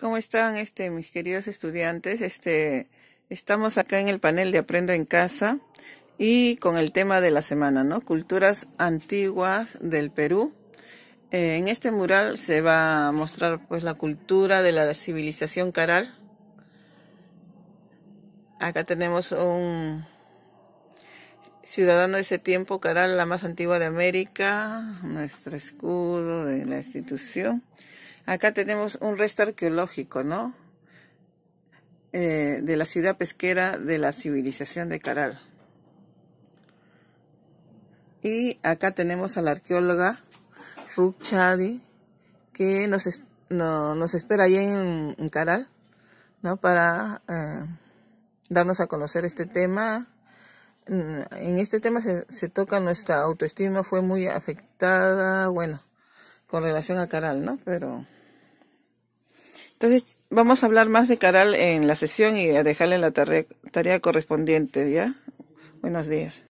¿Cómo están este mis queridos estudiantes? Este estamos acá en el panel de Aprendo en casa y con el tema de la semana, ¿no? Culturas antiguas del Perú. Eh, en este mural se va a mostrar pues la cultura de la civilización caral. Acá tenemos un ciudadano de ese tiempo, Caral, la más antigua de América, nuestro escudo de la institución. Acá tenemos un resto arqueológico, ¿no? Eh, de la ciudad pesquera de la civilización de Caral. Y acá tenemos a la arqueóloga Ruk Chadi, que nos, nos espera ahí en, en, Caral, ¿no? Para eh, darnos a conocer este tema. Mm, en este tema se, se toca nuestra autoestima, fue muy afectada, bueno, con relación a Caral, ¿no? Pero entonces, vamos a hablar más de Caral en la sesión y a dejarle la tarea, tarea correspondiente, ¿ya? Buenos días.